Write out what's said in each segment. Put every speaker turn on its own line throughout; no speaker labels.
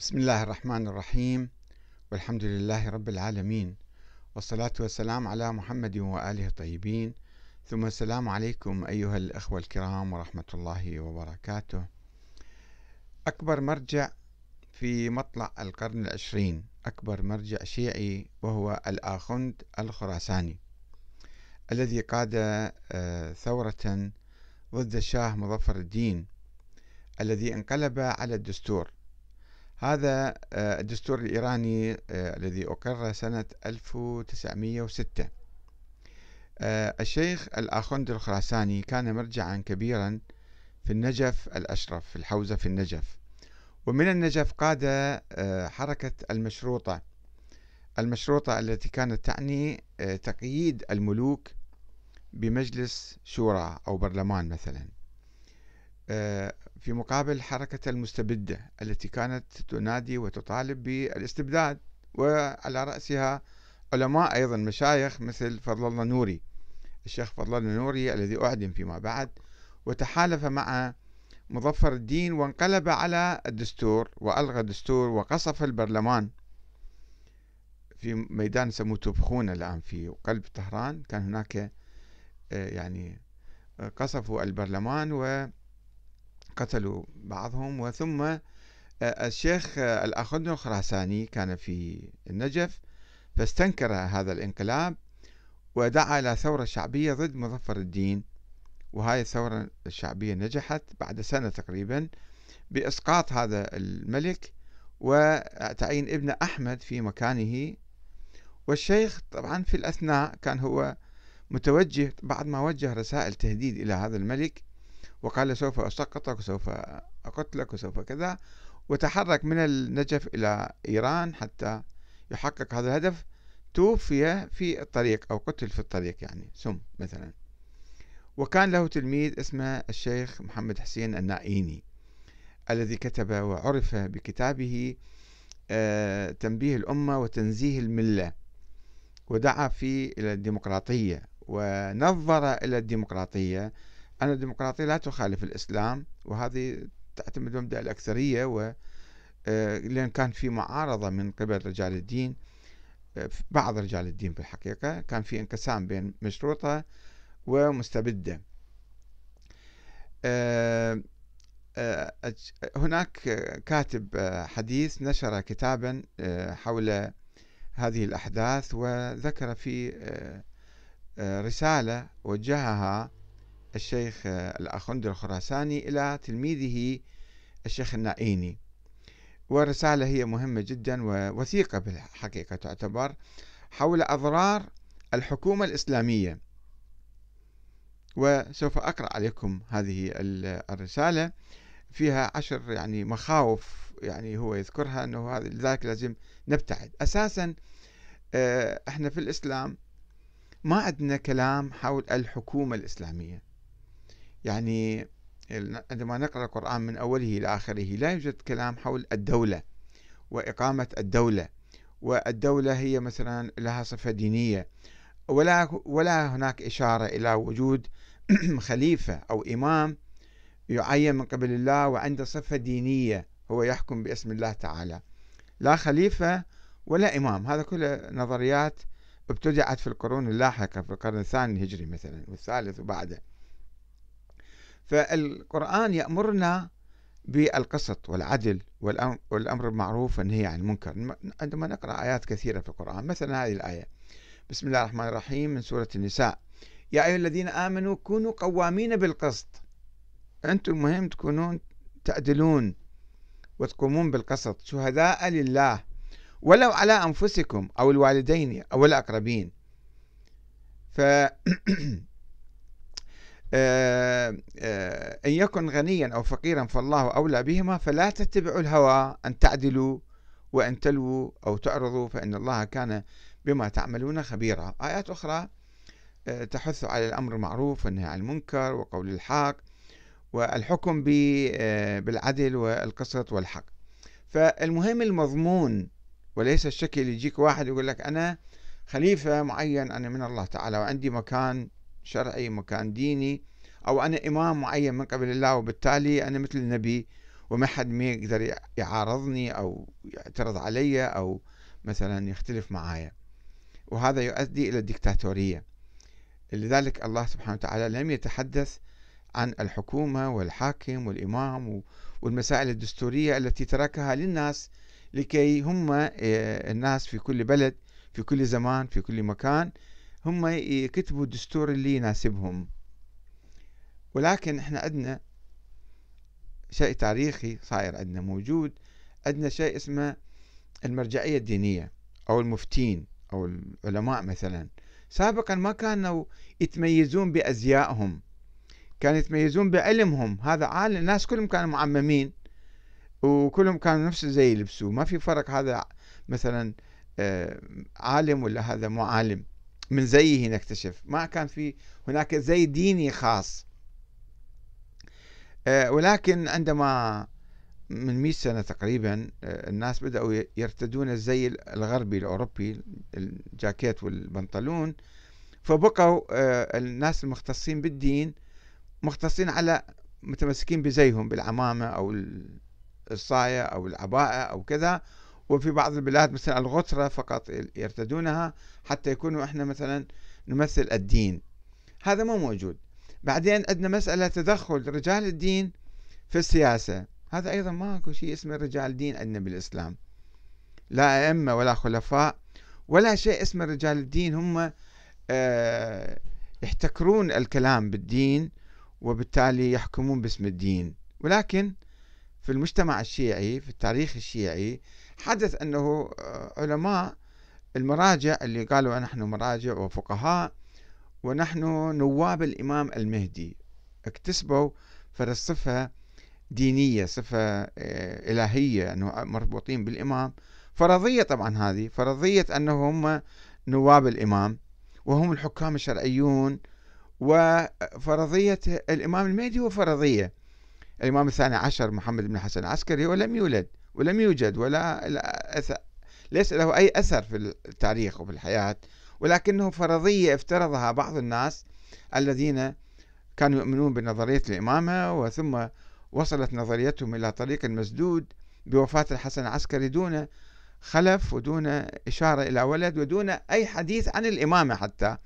بسم الله الرحمن الرحيم والحمد لله رب العالمين والصلاة والسلام على محمد وآله الطيبين ثم السلام عليكم أيها الأخوة الكرام ورحمة الله وبركاته أكبر مرجع في مطلع القرن العشرين أكبر مرجع شيعي وهو الآخند الخراساني الذي قاد آه، ثورة ضد الشاه مظفر الدين الذي انقلب على الدستور هذا آه، الدستور الإيراني آه، الذي أقر سنة 1906 آه، الشيخ الآخوند الخراساني كان مرجعا كبيرا في النجف الأشرف في الحوزة في النجف ومن النجف قاد حركة المشروطة المشروطة التي كانت تعني تقييد الملوك بمجلس شورى أو برلمان مثلا في مقابل حركة المستبدة التي كانت تنادي وتطالب بالاستبداد وعلى رأسها علماء أيضا مشايخ مثل فضل الله نوري الشيخ فضل الله نوري الذي أعدم فيما بعد وتحالف مع مظفر الدين وانقلب على الدستور وألغى الدستور وقصف البرلمان في ميدان سموه توبخون الآن في قلب طهران كان هناك آه، يعني آه، قصفوا البرلمان و قتلوا بعضهم وثم آه، الشيخ آه، الأخدن الخراساني كان في النجف فاستنكر هذا الانقلاب ودعا إلى ثورة شعبية ضد مظفر الدين وهاي الثورة الشعبية نجحت بعد سنة تقريبا بإسقاط هذا الملك وتعيين ابن أحمد في مكانه والشيخ طبعا في الأثناء كان هو متوجه بعد ما وجه رسائل تهديد إلى هذا الملك وقال سوف أسقطك وسوف أقتلك وسوف كذا وتحرك من النجف إلى إيران حتى يحقق هذا الهدف توفي في الطريق أو قتل في الطريق يعني سم مثلا وكان له تلميذ اسمه الشيخ محمد حسين النائيني الذي كتب وعرف بكتابه آه، تنبيه الأمة وتنزيه الملة ودعا فيه إلى الديمقراطية ونظر إلى الديمقراطية أن الديمقراطية لا تخالف الإسلام وهذه تعتمد مبدأ الأكثرية و آه، لأن كان في معارضة من قبل رجال الدين آه، بعض رجال الدين بالحقيقة كان في انقسام بين مشروطة ومستبدة آه، هناك كاتب حديث نشر كتابا حول هذه الأحداث وذكر في رسالة وجهها الشيخ آه، الأخند الخراساني إلى تلميذه الشيخ النائيني ورسالة هي مهمة جدا ووثيقة بالحقيقة تعتبر حول أضرار الحكومة الإسلامية وسوف أقرأ عليكم هذه الرسالة فيها عشر يعني مخاوف يعني هو يذكرها أنه لذلك لازم نبتعد أساسا آه، احنا في الإسلام ما عندنا كلام حول الحكومة الإسلامية يعني عندما نقرأ القرآن من أوله إلى آخره لا يوجد كلام حول الدولة وإقامة الدولة والدولة هي مثلا لها صفة دينية ولا ولا هناك إشارة إلى وجود خليفة أو إمام يعين من قبل الله وعنده صفة دينية هو يحكم باسم الله تعالى لا خليفة ولا إمام هذا كله نظريات ابتدعت في القرون اللاحقة في القرن الثاني الهجري مثلا والثالث وبعده فالقرآن يأمرنا بالقسط والعدل والأمر بالمعروف والنهي عن المنكر عندما نقرأ آيات كثيرة في القرآن مثلا هذه الآية بسم الله الرحمن الرحيم من سورة النساء يا أيها الذين آمنوا كونوا قوامين بالقسط أنتم مهم تكونون تعدلون وتقومون بالقسط شهداء لله ولو على أنفسكم أو الوالدين أو الأقربين ف آه، آه، إن يكن غنيا أو فقيرا فالله أولى بهما فلا تتبعوا الهوى أن تعدلوا وأن تلووا أو تعرضوا فإن الله كان بما تعملون خبيرا آيات أخرى آه، تحث على الأمر المعروف والنهي عن المنكر وقول الحق والحكم بالعدل والقسط والحق فالمهم المضمون وليس الشكل يجيك واحد يقول لك أنا خليفة معين أنا من الله تعالى وعندي مكان شرعي مكان ديني أو أنا إمام معين من قبل الله وبالتالي أنا مثل النبي وما حد ما يقدر يعارضني أو يعترض علي أو مثلا يختلف معايا وهذا يؤدي إلى الدكتاتورية لذلك الله سبحانه وتعالى لم يتحدث عن الحكومة والحاكم والإمام والمسائل الدستورية التي تركها للناس لكي هم آه، الناس في كل بلد في كل زمان في كل مكان هم يكتبوا الدستور اللي يناسبهم ولكن احنا عندنا شيء تاريخي صاير عندنا موجود عندنا شيء اسمه المرجعية الدينية أو المفتين أو العلماء مثلا سابقا ما كانوا يتميزون بأزيائهم كانوا يتميزون بعلمهم هذا عالم الناس كلهم كانوا معممين وكلهم كانوا نفس زي يلبسوا ما في فرق هذا مثلا آه، عالم ولا هذا مو عالم من زيه نكتشف ما كان في هناك زي ديني خاص آه، ولكن عندما من 100 سنة تقريبا آه، الناس بدأوا يرتدون الزي الغربي الأوروبي الجاكيت والبنطلون فبقوا آه، الناس المختصين بالدين مختصين على متمسكين بزيهم بالعمامة أو الصاية أو العباءة أو كذا وفي بعض البلاد مثلا الغترة فقط يرتدونها حتى يكونوا احنا مثلا نمثل الدين هذا مو موجود بعدين عندنا مسألة تدخل رجال الدين في السياسة هذا أيضا ماكو شيء اسمه رجال دين عندنا بالإسلام لا أئمة ولا خلفاء ولا شيء اسمه رجال الدين هم اه يحتكرون الكلام بالدين وبالتالي يحكمون باسم الدين ولكن في المجتمع الشيعي في التاريخ الشيعي حدث أنه آه، علماء المراجع اللي قالوا نحن مراجع وفقهاء ونحن نواب الإمام المهدي اكتسبوا فرص صفة دينية صفة آه، إلهية أنه مربوطين بالإمام فرضية طبعا هذه فرضية أنه هم نواب الإمام وهم الحكام الشرعيون وفرضية آه، الإمام المهدي هو فرضية الإمام الثاني عشر محمد بن حسن العسكري ولم يولد ولم يوجد ولا ليس له أي أثر في التاريخ وفي الحياة ولكنه فرضية افترضها بعض الناس الذين كانوا يؤمنون بنظرية الإمامة وثم وصلت نظريتهم إلى طريق مسدود بوفاة الحسن العسكري دون خلف ودون إشارة إلى ولد ودون أي حديث عن الإمامة حتى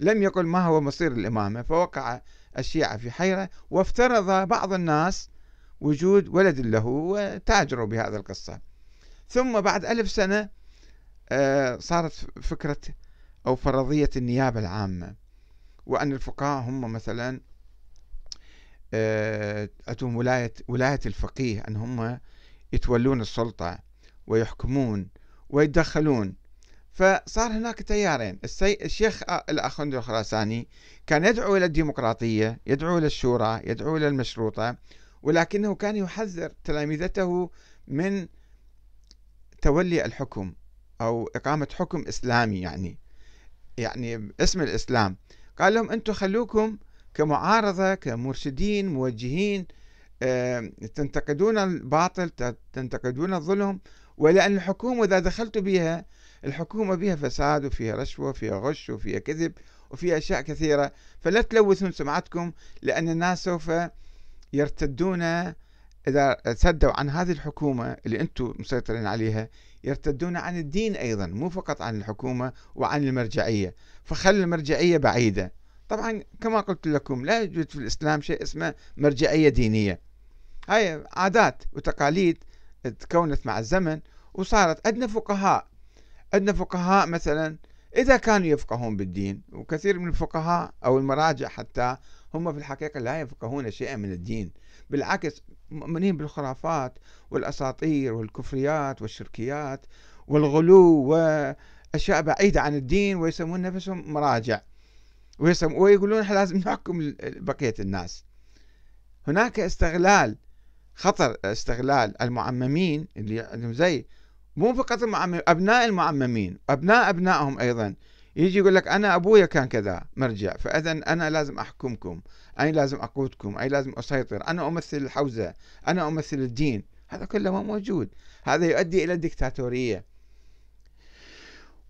لم يقل ما هو مصير الإمامة فوقع الشيعة في حيرة وافترض بعض الناس وجود ولد له وتاجروا بهذه القصة ثم بعد ألف سنة آه، صارت فكرة أو فرضية النيابة العامة وأن الفقهاء هم مثلا آه، أتوم ولاية, ولاية الفقيه أن هم يتولون السلطة ويحكمون ويتدخلون فصار هناك تيارين السي... الشيخ آه، الأخندر الخراساني كان يدعو إلى الديمقراطية يدعو إلى الشورى يدعو إلى المشروطة ولكنه كان يحذر تلامذته من تولي الحكم أو إقامة حكم إسلامي يعني يعني اسم الإسلام قال لهم أنتم خلوكم كمعارضة كمرشدين موجهين تنتقدون الباطل تنتقدون الظلم ولأن الحكومة إذا دخلت بها الحكومة بها فساد وفيها رشوة وفيها غش وفيها كذب وفيها أشياء كثيرة فلا تلوثون سمعتكم لأن الناس سوف يرتدون إذا ارتدوا عن هذه الحكومة اللي أنتم مسيطرين عليها يرتدون عن الدين أيضا مو فقط عن الحكومة وعن المرجعية فخل المرجعية بعيدة طبعا كما قلت لكم لا يوجد في الإسلام شيء اسمه مرجعية دينية هاي عادات وتقاليد تكونت مع الزمن وصارت عندنا فقهاء عندنا فقهاء مثلا إذا كانوا يفقهون بالدين وكثير من الفقهاء أو المراجع حتى هم في الحقيقة لا يفقهون شيئا من الدين بالعكس مؤمنين بالخرافات والأساطير والكفريات والشركيات والغلو وأشياء بعيدة عن الدين ويسمون نفسهم مراجع ويسم ويقولون احنا لازم نحكم بقية الناس هناك استغلال خطر استغلال المعممين اللي عندهم زي مو فقط المعمم أبناء المعممين أبناء أبنائهم أيضا يجي يقول لك أنا أبويا كان كذا مرجع فإذا أنا لازم أحكمكم أنا لازم أقودكم أنا لازم أسيطر أنا أمثل الحوزة أنا أمثل الدين هذا كله ما موجود هذا يؤدي إلى الدكتاتورية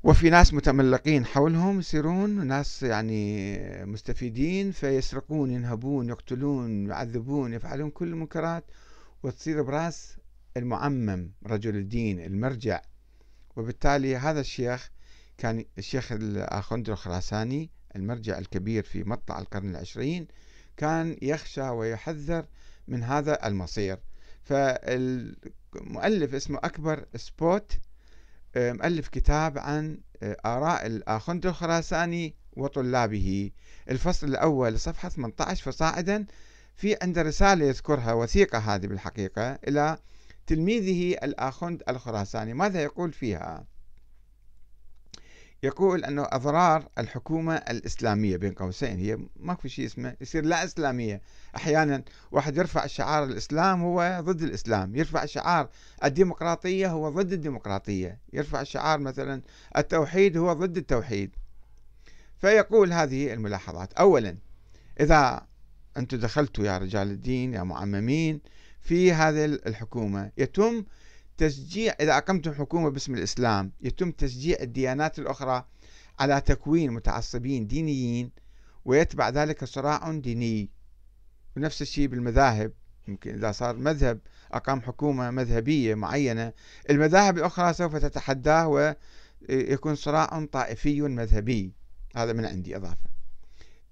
وفي ناس متملقين حولهم يصيرون ناس يعني مستفيدين فيسرقون ينهبون يقتلون يعذبون يفعلون كل المنكرات وتصير براس المعمم رجل الدين المرجع وبالتالي هذا الشيخ كان الشيخ الاخوند الخراساني المرجع الكبير في مطلع القرن العشرين كان يخشى ويحذر من هذا المصير فالمؤلف اسمه أكبر سبوت مؤلف كتاب عن آراء الاخوند الخراساني وطلابه الفصل الأول صفحة 18 فصاعدا في عنده رسالة يذكرها وثيقة هذه بالحقيقة إلى تلميذه الآخوند الخراساني ماذا يقول فيها يقول أنه أضرار الحكومة الإسلامية بين قوسين هي ما في شيء اسمه يصير لا إسلامية أحيانا واحد يرفع شعار الإسلام هو ضد الإسلام يرفع شعار الديمقراطية هو ضد الديمقراطية يرفع شعار مثلا التوحيد هو ضد التوحيد فيقول هذه الملاحظات أولا إذا أنتم دخلتوا يا رجال الدين يا معممين في هذه الحكومة يتم تشجيع إذا أقمتم حكومة باسم الإسلام يتم تشجيع الديانات الأخرى على تكوين متعصبين دينيين ويتبع ذلك صراع ديني ونفس الشيء بالمذاهب ممكن إذا صار مذهب أقام حكومة مذهبية معينة المذاهب الأخرى سوف تتحداه ويكون آه، صراع طائفي مذهبي هذا من عندي إضافة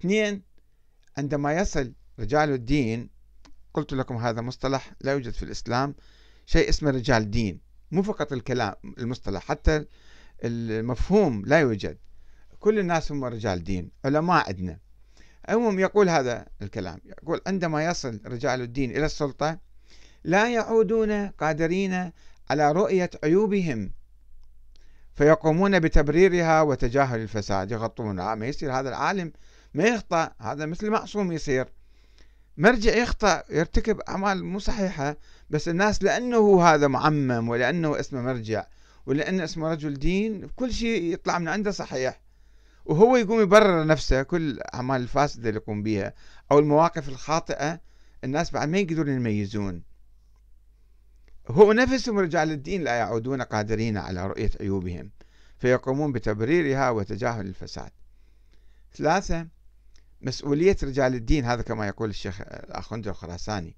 اثنين عندما يصل رجال الدين قلت لكم هذا مصطلح لا يوجد في الإسلام شيء اسمه رجال دين مو فقط الكلام المصطلح حتى المفهوم لا يوجد كل الناس هم رجال دين علماء عندنا المهم يقول هذا الكلام يقول عندما يصل رجال الدين إلى السلطة لا يعودون قادرين على رؤية عيوبهم فيقومون بتبريرها وتجاهل الفساد يغطونها آه، ما يصير هذا العالم ما يخطأ هذا مثل معصوم يصير مرجع يخطأ يرتكب أعمال مو صحيحة بس الناس لأنه هذا معمم ولأنه اسمه مرجع ولأنه اسمه رجل دين كل شيء يطلع من عنده صحيح وهو يقوم يبرر نفسه كل الأعمال الفاسدة اللي يقوم بها أو المواقف الخاطئة الناس بعد ما يقدرون يميزون هو نفسهم رجال الدين لا يعودون قادرين على رؤية عيوبهم فيقومون بتبريرها وتجاهل الفساد ثلاثة مسؤولية رجال الدين هذا كما يقول الشيخ الأخوند الخراساني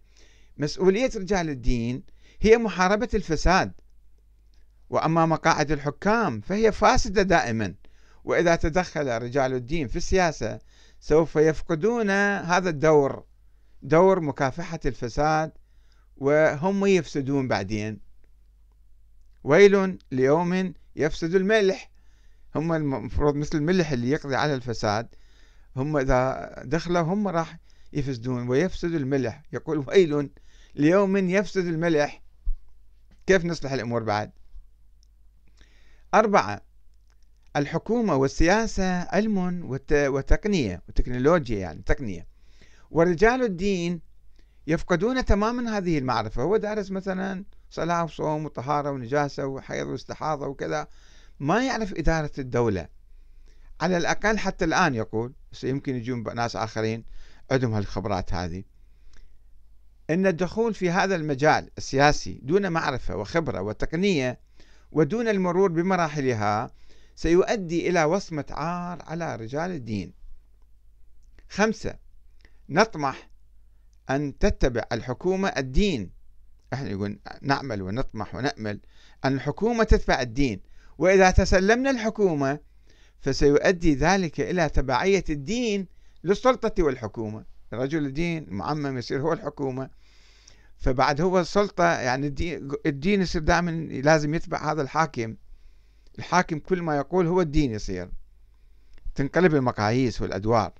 مسؤولية رجال الدين هي محاربة الفساد وأما مقاعد الحكام فهي فاسدة دائما وإذا تدخل رجال الدين في السياسة سوف يفقدون هذا الدور دور مكافحة الفساد وهم يفسدون بعدين ويل ليوم يفسد الملح هم المفروض مثل الملح اللي يقضي على الفساد هم إذا دخلوا هم راح يفسدون ويفسد الملح يقول ويل ليوم يفسد الملح كيف نصلح الأمور بعد أربعة الحكومة والسياسة علم وتقنية وتكنولوجيا يعني تقنية ورجال الدين يفقدون تماما هذه المعرفة هو دارس مثلا صلاة وصوم وطهارة ونجاسة وحيض واستحاضة وكذا ما يعرف إدارة الدولة على الأقل حتى الآن يقول يمكن يجون ناس آخرين عندهم هالخبرات هذه أن الدخول في هذا المجال السياسي دون معرفة وخبرة وتقنية ودون المرور بمراحلها سيؤدي إلى وصمة عار على رجال الدين خمسة نطمح أن تتبع الحكومة الدين احنا يقول نعمل ونطمح ونأمل أن الحكومة تتبع الدين وإذا تسلمنا الحكومة فسيؤدي ذلك إلى تبعية الدين للسلطة والحكومة رجل الدين معمم يصير هو الحكومة فبعد هو السلطة يعني الدين, الدين يصير دائما لازم يتبع هذا الحاكم الحاكم كل ما يقول هو الدين يصير تنقلب المقاييس والأدوار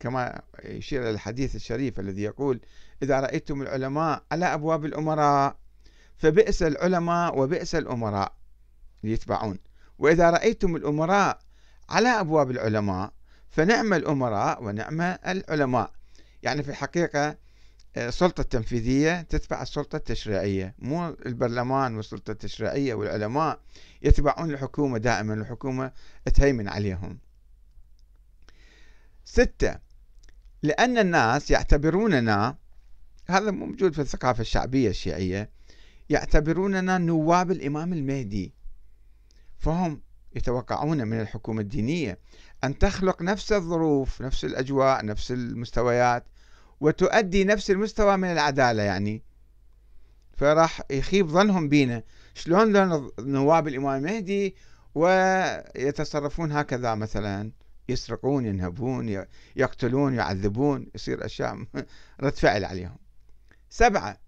كما يشير إلى الحديث الشريف الذي يقول إذا رأيتم العلماء على أبواب الأمراء فبئس العلماء وبئس الأمراء يتبعون وإذا رأيتم الأمراء على أبواب العلماء فنعم الأمراء ونعم العلماء يعني في الحقيقة آه، السلطة التنفيذية تتبع السلطة التشريعية مو البرلمان والسلطة التشريعية والعلماء يتبعون الحكومة دائما الحكومة تهيمن عليهم ستة لأن الناس يعتبروننا هذا موجود في الثقافة الشعبية الشيعية يعتبروننا نواب الإمام المهدي فهم يتوقعون من الحكومة الدينية أن تخلق نفس الظروف نفس الأجواء نفس المستويات وتؤدي نفس المستوى من العدالة يعني فراح يخيب ظنهم بينا شلون نواب الإمام المهدي ويتصرفون هكذا مثلا يسرقون ينهبون يقتلون يعذبون يصير أشياء رد فعل عليهم سبعة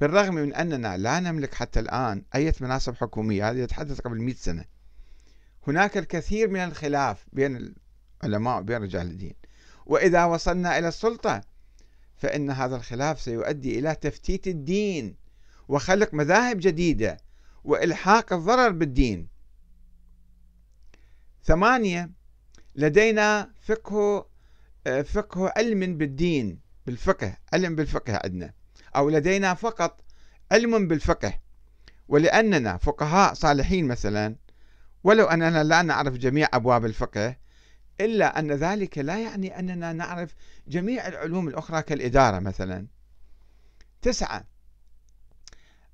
بالرغم من أننا لا نملك حتى الآن أي مناصب حكومية هذا يتحدث قبل 100 سنة هناك الكثير من الخلاف بين العلماء وبين رجال الدين وإذا وصلنا إلى السلطة فإن هذا الخلاف سيؤدي إلى تفتيت الدين وخلق مذاهب جديدة وإلحاق الضرر بالدين ثمانية لدينا فقه آه، فقه علم بالدين بالفقه علم بالفقه عندنا أو لدينا فقط علم بالفقه ولأننا فقهاء صالحين مثلا ولو أننا لا نعرف جميع أبواب الفقه إلا أن ذلك لا يعني أننا نعرف جميع العلوم الأخرى كالإدارة مثلا تسعة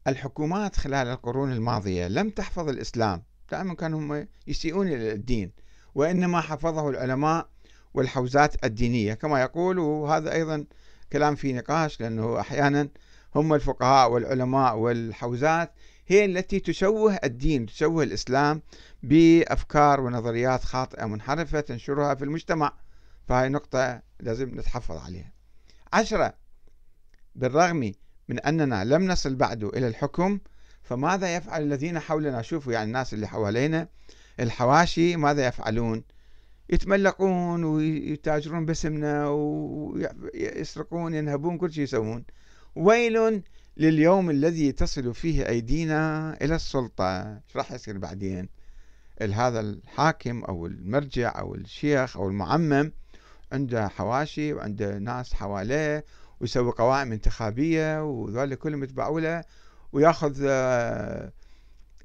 الحكومات خلال القرون الماضية لم تحفظ الإسلام دائما كانوا هم يسيئون إلى الدين وإنما حفظه العلماء والحوزات الدينية كما يقول وهذا أيضا كلام في نقاش لأنه أحيانا هم الفقهاء والعلماء والحوزات هي التي تشوه الدين تشوه الإسلام بأفكار ونظريات خاطئة منحرفة تنشرها في المجتمع فهي نقطة لازم نتحفظ عليها عشرة بالرغم من أننا لم نصل بعد إلى الحكم فماذا يفعل الذين حولنا شوفوا يعني الناس اللي حوالينا الحواشي ماذا يفعلون يتملقون ويتاجرون باسمنا ويسرقون ينهبون كل شيء يسوون ويل لليوم الذي تصل فيه أيدينا إلى السلطة إيش راح يصير بعدين هذا الحاكم أو المرجع أو الشيخ أو المعمم عنده حواشي وعنده ناس حواليه ويسوي قوائم انتخابية وذول كلهم يتبعوا له وياخذ آه،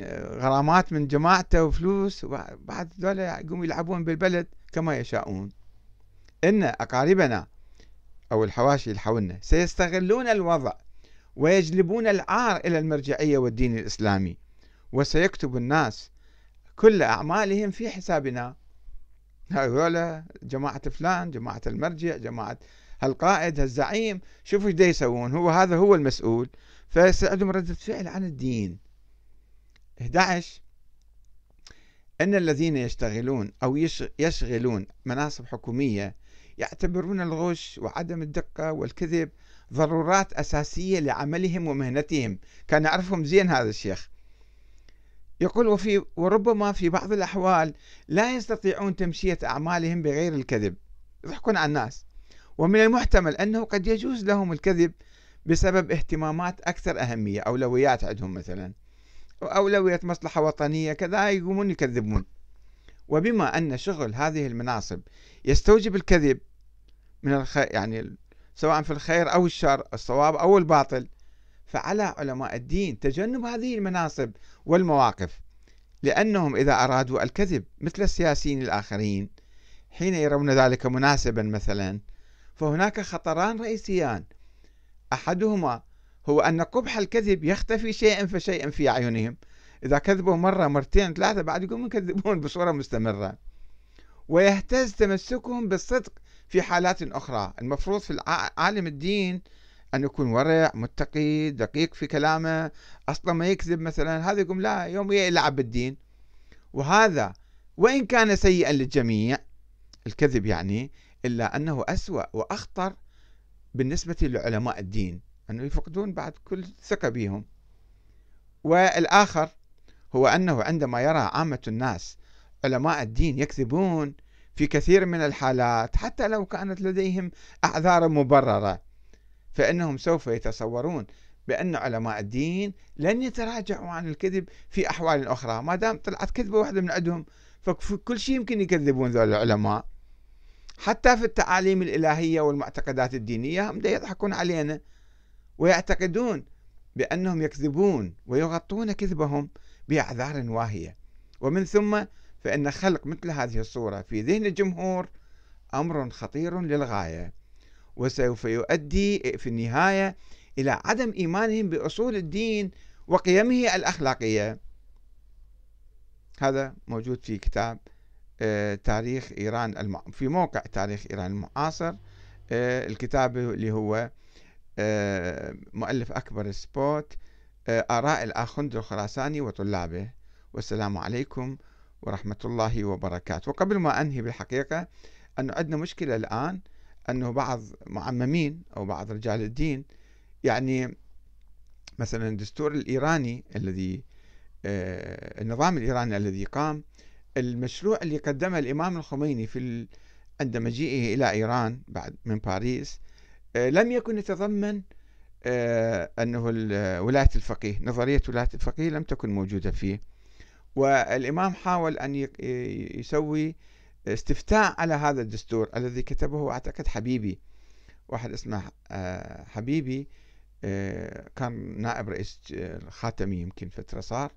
آه، غرامات من جماعته وفلوس بعد ذولا يقوم يلعبون بالبلد كما يشاءون إن أقاربنا أو الحواشي اللي حولنا سيستغلون الوضع ويجلبون العار إلى المرجعية والدين الإسلامي وسيكتب الناس كل أعمالهم في حسابنا هؤلاء جماعة فلان جماعة المرجع جماعة هالقائد هالزعيم شوفوا ايش يسوون هو هذا هو المسؤول فسيعدم ردة فعل عن الدين 11 ان الذين يشتغلون او يشغلون مناصب حكوميه يعتبرون الغش وعدم الدقه والكذب ضرورات أساسية لعملهم ومهنتهم كان يعرفهم زين هذا الشيخ يقول وفي وربما في بعض الأحوال لا يستطيعون تمشية أعمالهم بغير الكذب يضحكون على الناس ومن المحتمل أنه قد يجوز لهم الكذب بسبب اهتمامات أكثر أهمية أولويات عندهم مثلا أولوية مصلحة وطنية كذا يقومون يكذبون وبما أن شغل هذه المناصب يستوجب الكذب من الخ... يعني سواء في الخير أو الشر الصواب أو الباطل فعلى علماء الدين تجنب هذه المناصب والمواقف لأنهم إذا أرادوا الكذب مثل السياسيين الآخرين حين يرون ذلك مناسبا مثلا فهناك خطران رئيسيان أحدهما هو أن قبح الكذب يختفي شيئا فشيئا في أعينهم إذا كذبوا مرة مرتين ثلاثة بعد يقومون يكذبون بصورة مستمرة ويهتز تمسكهم بالصدق في حالات أخرى المفروض في عالم الدين أن يكون ورع متقي دقيق في كلامه أصلا ما يكذب مثلا هذا يقول لا يوم يلعب بالدين وهذا وإن كان سيئا للجميع الكذب يعني إلا أنه أسوأ وأخطر بالنسبة لعلماء الدين أنه يفقدون بعد كل ثقة بهم والآخر هو أنه عندما يرى عامة الناس علماء الدين يكذبون في كثير من الحالات حتى لو كانت لديهم أعذار مبررة فإنهم سوف يتصورون بأن علماء الدين لن يتراجعوا عن الكذب في أحوال أخرى ما دام طلعت كذبة واحدة من عندهم فكل شيء يمكن يكذبون ذول العلماء حتى في التعاليم الإلهية والمعتقدات الدينية هم يضحكون علينا ويعتقدون بأنهم يكذبون ويغطون كذبهم بأعذار واهية ومن ثم فإن خلق مثل هذه الصورة في ذهن الجمهور أمر خطير للغاية وسوف يؤدي في النهاية إلى عدم إيمانهم بأصول الدين وقيمه الأخلاقية هذا موجود في كتاب آه، تاريخ إيران الم... في موقع تاريخ إيران المعاصر آه، الكتاب اللي هو آه، مؤلف أكبر سبوت آراء الآخند الخراساني وطلابه والسلام عليكم ورحمة الله وبركاته وقبل ما أنهي بالحقيقة أنه عندنا مشكلة الآن أنه بعض معممين أو بعض رجال الدين يعني مثلا الدستور الإيراني الذي آه، النظام الإيراني الذي قام المشروع اللي قدمه الإمام الخميني في عند مجيئه إلى إيران بعد من باريس آه، لم يكن يتضمن آه، أنه ولاية الفقيه نظرية ولاية الفقيه لم تكن موجودة فيه والإمام حاول أن يسوي استفتاء على هذا الدستور الذي كتبه أعتقد حبيبي واحد اسمه آه، حبيبي آه، كان نائب رئيس الخاتمي يمكن فترة صار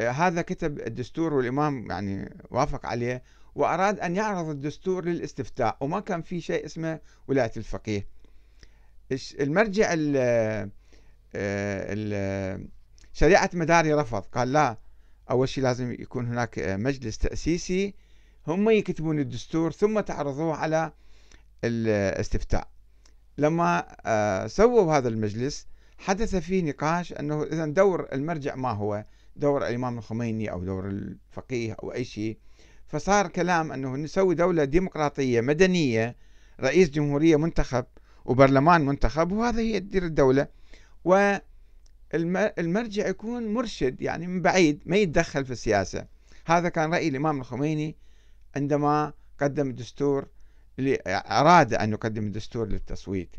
آه، هذا كتب الدستور والإمام يعني وافق عليه وأراد أن يعرض الدستور للاستفتاء وما كان في شيء اسمه ولاية الفقيه المرجع ال شريعة مداري رفض قال لا أول شيء لازم يكون هناك آه، مجلس تأسيسي هم يكتبون الدستور ثم تعرضوه على الاستفتاء آه، لما آه، سووا هذا المجلس حدث فيه نقاش أنه إذا دور المرجع ما هو دور الإمام الخميني أو دور الفقيه أو أي شيء فصار كلام أنه نسوي دولة ديمقراطية مدنية رئيس جمهورية منتخب وبرلمان منتخب وهذا هي تدير الدولة و المرجع يكون مرشد يعني من بعيد ما يتدخل في السياسة هذا كان رأي الإمام الخميني عندما قدم الدستور أراد أن يقدم الدستور للتصويت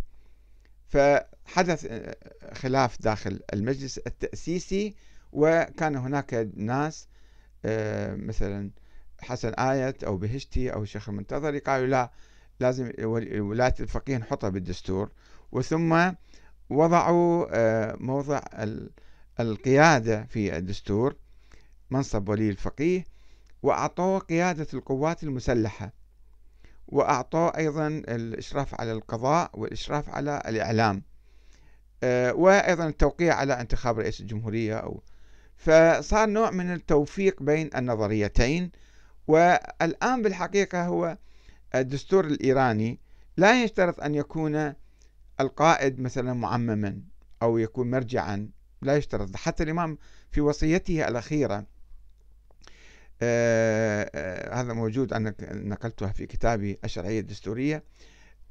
فحدث آه، خلاف داخل المجلس التأسيسي وكان هناك ناس آه، مثلا حسن آية أو بهشتي أو الشيخ المنتظري قالوا لا لازم ولاية الفقيه نحطها بالدستور وثم وضعوا آه، موضع القيادة في الدستور منصب ولي الفقيه وأعطوه قيادة القوات المسلحة وأعطوه أيضا الإشراف على القضاء والإشراف على الإعلام آه، وأيضا التوقيع على انتخاب رئيس الجمهورية أو فصار نوع من التوفيق بين النظريتين والآن بالحقيقة هو الدستور الإيراني لا يشترط أن يكون القائد مثلا معمما أو يكون مرجعا لا يشترط حتى الإمام في وصيته الأخيرة آه آه هذا موجود أنا نقلتها في كتابي الشرعية الدستورية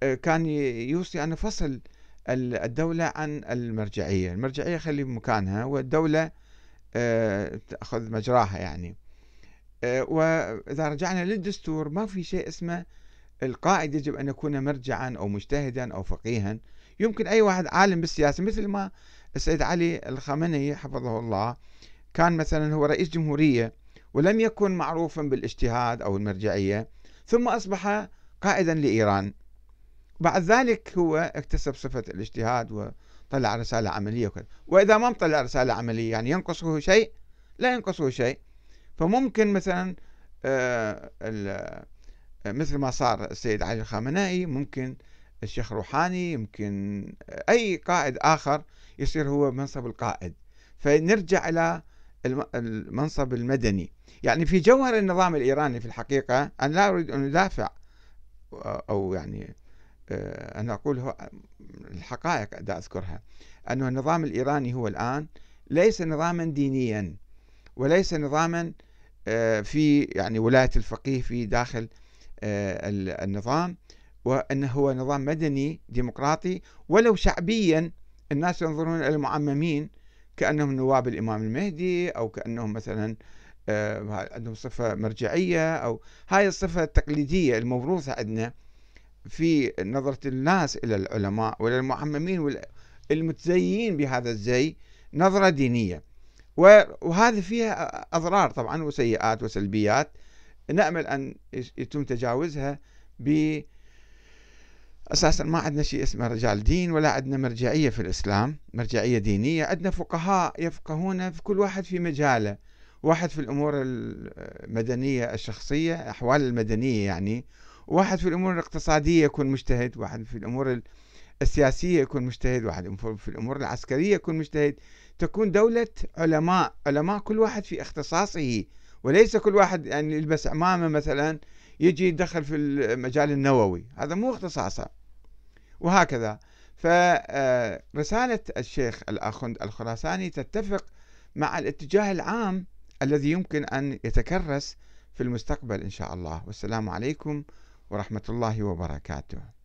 آه كان يوصي أن فصل الدولة عن المرجعية المرجعية خلي مكانها والدولة آه، تأخذ مجراها يعني آه، وإذا رجعنا للدستور ما في شيء اسمه القائد يجب أن يكون مرجعا أو مجتهدا أو فقيها يمكن أي واحد عالم بالسياسة مثل ما السيد علي الخامنئي حفظه الله كان مثلا هو رئيس جمهورية ولم يكن معروفا بالاجتهاد أو المرجعية ثم أصبح قائدا لإيران بعد ذلك هو اكتسب صفة الاجتهاد وطلع رسالة عملية وكذا وإذا ما طلع رسالة عملية يعني ينقصه شيء لا ينقصه شيء فممكن مثلا آه، مثل ما صار السيد علي الخامنائي ممكن الشيخ روحاني يمكن أي قائد آخر يصير هو منصب القائد فنرجع إلى المنصب المدني يعني في جوهر النظام الإيراني في الحقيقة أنا لا أريد أن أدافع أو يعني آه، أن أقول هو الحقائق دا أذكرها أن النظام الإيراني هو الآن ليس نظاما دينيا وليس نظاما آه، في يعني ولاية الفقيه في داخل آه، النظام وأنه هو نظام مدني ديمقراطي ولو شعبيا الناس ينظرون إلى المعممين كأنهم نواب الإمام المهدي أو كأنهم مثلا آه، عندهم صفة مرجعية أو هاي الصفة التقليدية الموروثة عندنا في نظرة الناس إلى العلماء وإلى المعممين والمتزيين بهذا الزي نظرة دينية وهذه فيها أضرار طبعا وسيئات وسلبيات نأمل أن يتم تجاوزها ب أساسا ما عندنا شيء اسمه رجال دين ولا عندنا مرجعية في الإسلام مرجعية دينية عندنا فقهاء يفقهون في كل واحد في مجاله واحد في الأمور المدنية الشخصية أحوال المدنية يعني واحد في الأمور الاقتصادية يكون مجتهد واحد في الأمور السياسية يكون مجتهد واحد في الأمور العسكرية يكون مجتهد تكون دولة علماء علماء كل واحد في اختصاصه وليس كل واحد يعني يلبس عمامه مثلا يجي يدخل في المجال النووي هذا مو اختصاصه وهكذا فرسالة آه، الشيخ الأخند الخراساني تتفق مع الاتجاه العام الذي يمكن أن يتكرس في المستقبل إن شاء الله والسلام عليكم ورحمة الله وبركاته